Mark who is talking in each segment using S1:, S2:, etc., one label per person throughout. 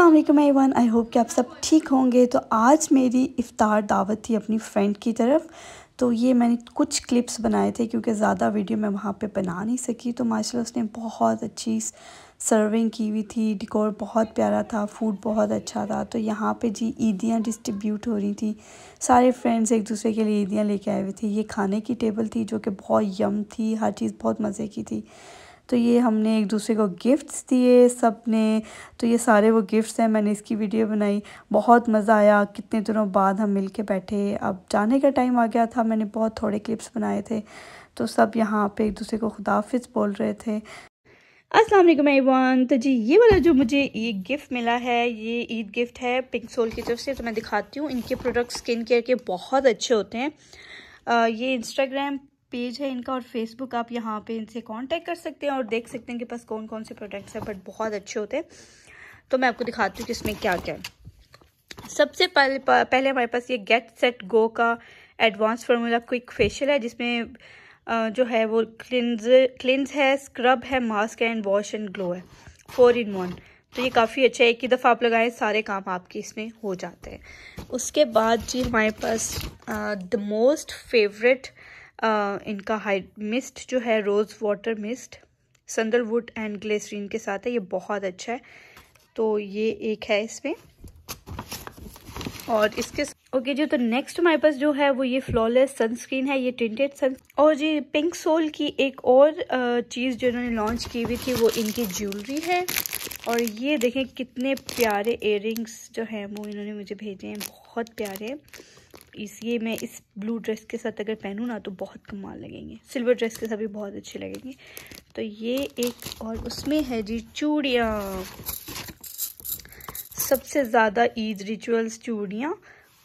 S1: Aslam Avon I hope कि आप सब ठीक होंगे तो आज मेरी इफ़ार दावत थी अपनी फ्रेंड की तरफ तो ये मैंने कुछ क्लिप्स बनाए थे क्योंकि ज़्यादा वीडियो मैं वहाँ पे बना नहीं सकी तो माशाल्लाह उसने बहुत अच्छी सर्विंग की हुई थी डिकोर बहुत प्यारा था फूड बहुत अच्छा था तो यहाँ पे जी ईदियाँ डिस्ट्रीब्यूट हो रही थी सारे फ्रेंड्स एक दूसरे के लिए ईदियाँ लेके आए हुए थे ये खाने की टेबल थी जो कि बहुत यम थी हर चीज़ बहुत मज़े की थी तो ये हमने एक दूसरे को गिफ्ट्स दिए सब ने तो ये सारे वो गिफ्ट्स हैं मैंने इसकी वीडियो बनाई बहुत मज़ा आया कितने दिनों बाद हम मिल के बैठे अब जाने का टाइम आ गया था मैंने बहुत थोड़े क्लिप्स बनाए थे तो सब यहाँ पर एक दूसरे को खुदाफिज बोल रहे थे अस्सलाम वालेकुम एवान तो जी ये वाला जो मुझे ये गिफ्ट मिला है ये ईद गिफ्ट है पिंक सोल की तरफ से तो मैं दिखाती हूँ इनके प्रोडक्ट स्किन केयर के बहुत अच्छे होते हैं आ, ये इंस्टाग्राम पेज है इनका और फेसबुक आप यहाँ पे इनसे कांटेक्ट कर सकते हैं और देख सकते हैं कि पास कौन कौन से प्रोडक्ट्स हैं बट बहुत अच्छे होते हैं तो मैं आपको दिखाती हूँ कि इसमें क्या क्या है सबसे पहले पहले हमारे पास ये गेट सेट गो का एडवांस फार्मूला क्विक फेशियल है जिसमें जो है वो क्लिनज क्लिनज है स्क्रब है mask and wash and glow है फोर इन वन तो ये काफ़ी अच्छा है एक ही दफ़ा आप लगाएं सारे काम आपके इसमें हो जाते हैं उसके बाद जी हमारे पास द मोस्ट फेवरेट इनका हाइड मिस्ट जो है rose water mist sandalwood and glycerin के साथ है ये बहुत अच्छा है तो ये एक है इसमें और इसके ओके okay, जी तो नेक्स्ट हमारे पास जो है वो ये फ्लॉलेस सनस्क्रीन है ये टिंटेड सन और जी पिंक सोल की एक और चीज़ जो इन्होंने लॉन्च की हुई थी वो इनकी ज्वेलरी है और ये देखें कितने प्यारे एयर जो हैं वो इन्होंने मुझे भेजे हैं बहुत प्यारे इस ये मैं इस ब्लू ड्रेस के साथ अगर पहनूँ ना तो बहुत कमाल लगेंगे सिल्वर ड्रेस के साथ भी बहुत अच्छे लगेंगे तो ये एक और उसमें है जी चूड़ियाँ सबसे ज़्यादा ईद रिचुअल्स चूड़ियाँ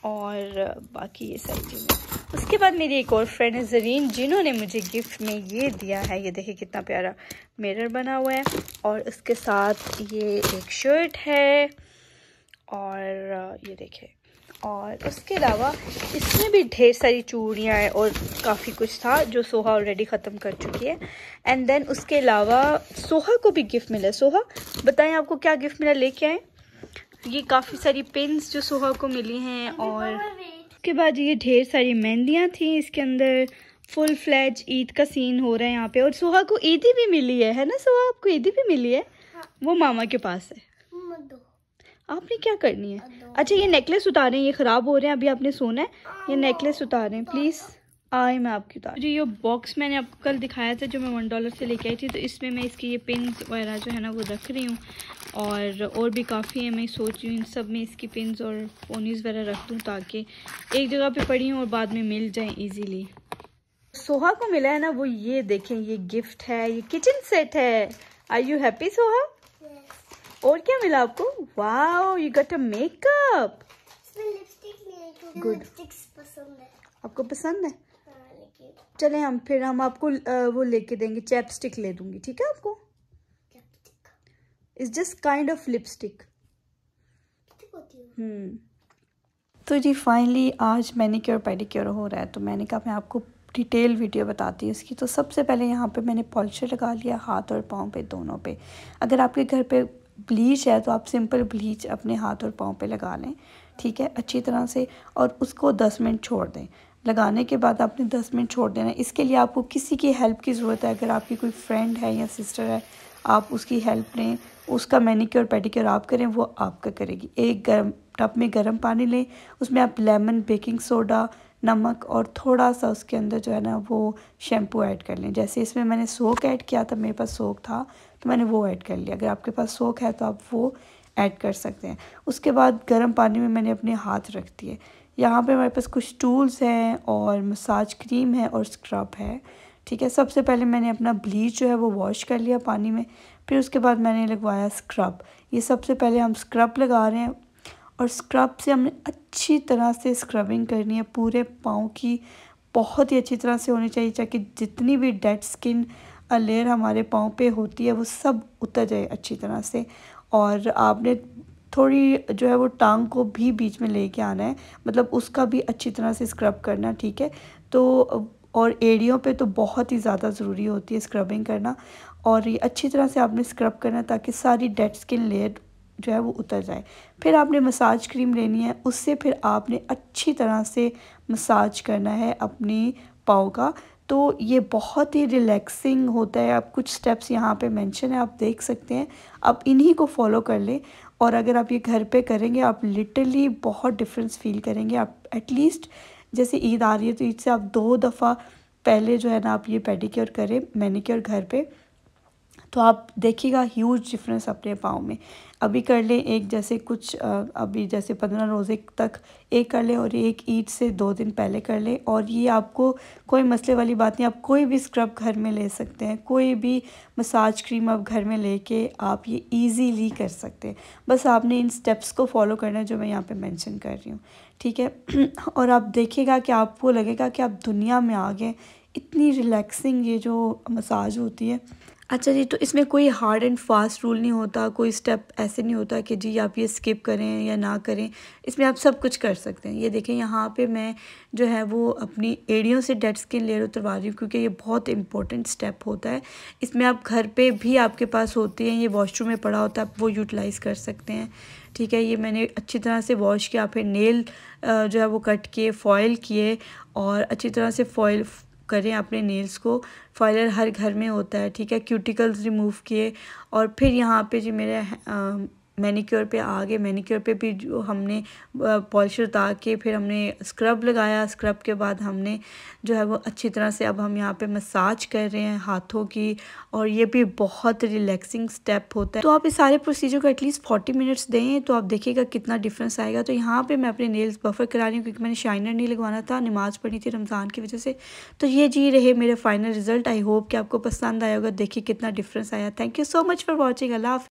S1: और बाकी ये सारी चीज़ें उसके बाद मेरी एक और फ्रेंड है जरीन जिन्होंने मुझे गिफ्ट में ये दिया है ये देखिए कितना प्यारा मिरर बना हुआ है और इसके साथ ये एक शर्ट है और ये देखिए और उसके अलावा इसमें भी ढेर सारी चूड़ियाँ हैं और काफ़ी कुछ था जो सोहा ऑलरेडी ख़त्म कर चुकी है एंड देन उसके अलावा सोहा को भी गिफ्ट मिला सोहा बताएं आपको क्या गिफ्ट मिला लेके आए ये काफ़ी सारी पिंस जो सोहा को मिली हैं और उसके बाद ये ढेर सारी मेहंदियाँ थी इसके अंदर फुल फ्लैज ईद का सीन हो रहा है यहाँ पे और सोहा को ईदी भी मिली है है ना सोहा आपको ईदी भी मिली है हाँ। वो मामा के पास है आपने क्या करनी है अच्छा ये नेकलेस हैं ये ख़राब हो रहे हैं अभी आपने सोना है ये नेकलेस हैं प्लीज़ आए मैं आपकी उतार जी ये बॉक्स मैंने आपको कल दिखाया था जो मैं वन डॉलर से लेके आई थी तो इसमें मैं इसकी ये पिन वगैरह जो है ना वो रख रही हूँ और और भी काफ़ी है मैं सोच रही हूँ इन सब में इसकी पिन और पोनीज वगैरह रख दूँ ताकि एक जगह पे पड़ी हूँ और बाद में मिल जाए ईजीली सोहा को मिला है ना वो ये देखें ये गिफ्ट है ये किचन सेट है आई यू हैप्पी सोहा और क्या मिला आपको wow you got a makeup good आपको पसंद है हाँ, चले हम फिर हम आपको वो लेके देंगे चैपस्टिक ले दूंगी ठीक है आपको it's just kind of lipstick hmm तो जी फाइनली आज मैनिक्योर पेडिक्योर हो रहा है तो मैंने कहा मैं आपको डिटेल वीडियो बताती हूँ इसकी तो सबसे पहले यहाँ पे मैंने पॉलिशर लगा लिया हाथ और पाँव पे दोनों पे अगर आपके घर पे ब्लीच है तो आप सिंपल ब्लीच अपने हाथ और पाँव पे लगा लें ठीक है अच्छी तरह से और उसको दस मिनट छोड़ दें लगाने के बाद आपने दस मिनट छोड़ देना इसके लिए आपको किसी की हेल्प की ज़रूरत है अगर आपकी कोई फ्रेंड है या सिस्टर है आप उसकी हेल्प लें उसका मैनिक्योर पेडिक्योर आप करें वो आपका करेगी एक गर्म टप में गर्म पानी लें उसमें आप लेमन बेकिंग सोडा नमक और थोड़ा सा उसके अंदर जो है ना वो शैम्पू ऐड कर लें जैसे इसमें मैंने सोक ऐड किया था मेरे पास सोक था तो मैंने वो ऐड कर लिया अगर आपके पास सोक है तो आप वो ऐड कर सकते हैं उसके बाद गर्म पानी में मैंने अपने हाथ रख दिए यहाँ पे हमारे पास कुछ टूल्स हैं और मसाज क्रीम है और स्क्रब है ठीक है सबसे पहले मैंने अपना ब्लीच जो है वो वॉश कर लिया पानी में फिर उसके बाद मैंने लगवाया स्क्रब ये सबसे पहले हम स्क्रब लगा रहे हैं और स्क्रब से हमने अच्छी तरह से स्क्रबिंग करनी है पूरे पाँव की बहुत ही अच्छी तरह से होनी चाहिए ताकि जितनी भी डेड स्किन लेयर हमारे पाँव पे होती है वो सब उतर जाए अच्छी तरह से और आपने थोड़ी जो है वो टांग को भी बीच में लेके आना है मतलब उसका भी अच्छी तरह से स्क्रब करना ठीक है तो और एड़ियों पे तो बहुत ही ज़्यादा ज़रूरी होती है स्क्रबिंग करना और ये अच्छी तरह से आपने स्क्रब करना ताकि सारी डेड स्किन लेयर जो है वो उतर जाए फिर आपने मसाज क्रीम लेनी है उससे फिर आपने अच्छी तरह से मसाज करना है अपनी पाओ का तो ये बहुत ही रिलैक्सिंग होता है आप कुछ स्टेप्स यहाँ पे मेंशन है आप देख सकते हैं आप इन्हीं को फॉलो कर लें और अगर आप ये घर पे करेंगे आप लिटरली बहुत डिफरेंस फील करेंगे आप एटलीस्ट जैसे ईद आ रही है तो ईद से आप दो दफ़ा पहले जो है ना आप ये पेडिक्योर करें मैनिक्योर घर पर तो आप देखिएगा ह्यूज डिफरेंस अपने पाँव में अभी कर लें एक जैसे कुछ अभी जैसे पंद्रह रोज़े तक एक कर लें और एक ईट से दो दिन पहले कर लें और ये आपको कोई मसले वाली बात नहीं आप कोई भी स्क्रब घर में ले सकते हैं कोई भी मसाज क्रीम आप घर में लेके आप ये इजीली कर सकते हैं बस आपने इन स्टेप्स को फॉलो करना है जो मैं यहाँ पे मेंशन कर रही हूँ ठीक है और आप देखिएगा कि आपको लगेगा कि आप दुनिया में आ गए इतनी रिलैक्सिंग ये जो मसाज होती है अच्छा जी तो इसमें कोई हार्ड एंड फास्ट रूल नहीं होता कोई स्टेप ऐसे नहीं होता कि जी आप ये स्किप करें या ना करें इसमें आप सब कुछ कर सकते हैं ये देखें यहाँ पे मैं जो है वो अपनी एड़ियों से डेड स्किन लेयर उतरवा रही हूँ क्योंकि ये बहुत इंपॉर्टेंट स्टेप होता है इसमें आप घर पे भी आपके पास होती हैं ये वॉशरूम में पड़ा होता है आप वो यूटिलाइज़ कर सकते हैं ठीक है ये मैंने अच्छी तरह से वॉश किया फिर नेल जो है वो कट किए फॉयल किए और अच्छी तरह से फॉयल करें अपने नेल्स को फॉयलर हर घर में होता है ठीक है क्यूटिकल्स रिमूव किए और फिर यहाँ पे जी मेरे मैनीक्योर पे आ गए मैनीक्योर पे भी जो हमने पॉलिश उतार के फिर हमने स्क्रब लगाया स्क्रब के बाद हमने जो है वो अच्छी तरह से अब हम यहाँ पे मसाज कर रहे हैं हाथों की और ये भी बहुत रिलैक्सिंग स्टेप होता है तो आप इस सारे प्रोसीजर को एटलीस्ट फोर्टी मिनट्स दें तो आप देखिएगा कितना डिफरेंस आएगा तो यहाँ पर मैं अपने नेल्स बफर करा रही हूँ क्योंकि मैंने शाइनर नहीं लगवाना था नमाज़ पढ़ी थी रमज़ान की वजह से तो ये जी रहे मेरे फाइनल रिजल्ट आई होप कि आपको पसंद आया होगा देखिए कितना डिफरेंस आया thank you so much for watching Allah